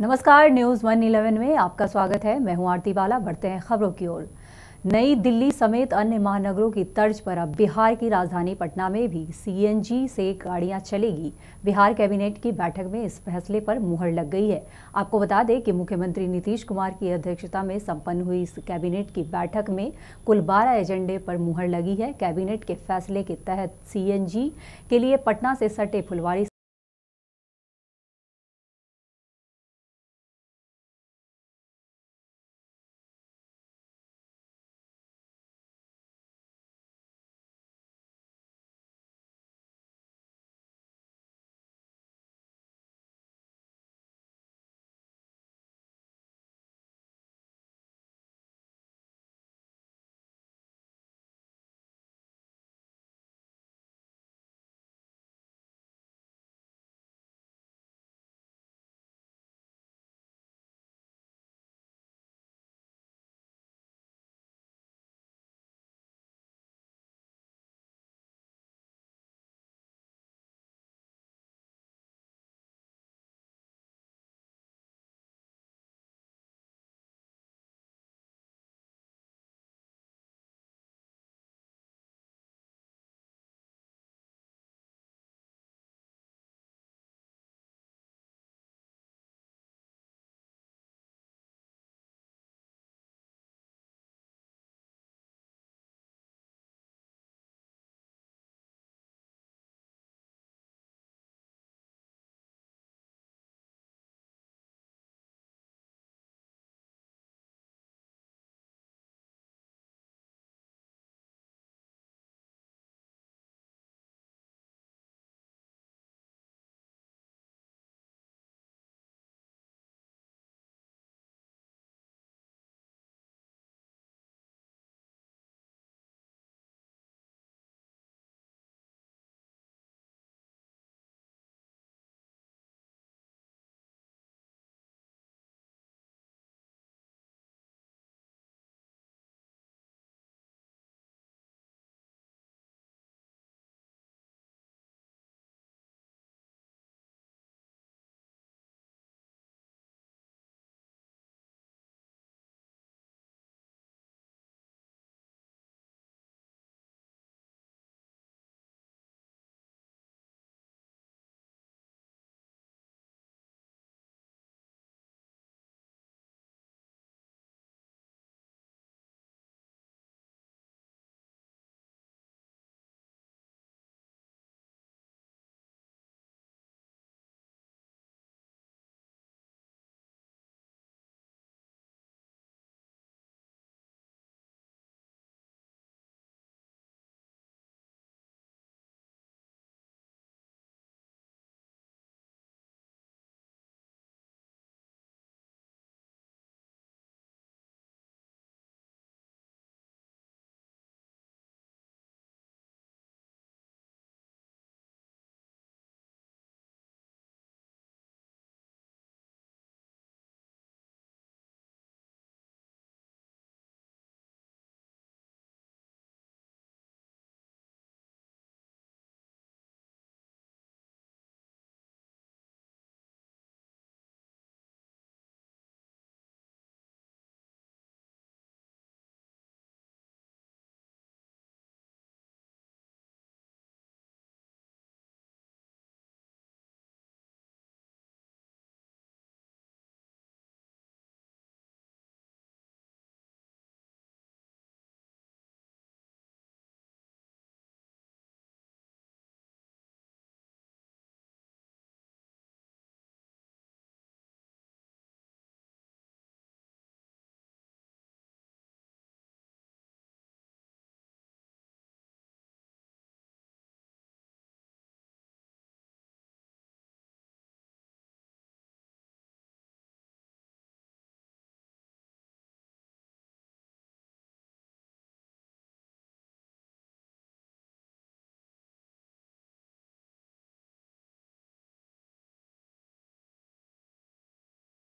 नमस्कार news one eleven में आपका स्वागत है मैं हूं आरती बाला बढ़ते हैं खबरों की ओर नई दिल्ली समेत अन्य महानगरों की तर्ज पर अब बिहार की राजधानी पटना में भी सीएनजी से गाड़ियां चलेगी बिहार कैबिनेट की बैठक में इस फैसले पर मुहर लग गई है आपको बता दें कि मुख्यमंत्री नीतीश कुमार की अध्यक्षता में संपन्न हुई इस कैबिनेट की बैठक में कुल बारह एजेंडे पर मुहर लगी है कैबिनेट के फैसले के तहत सी के लिए पटना से सटे फुलवारी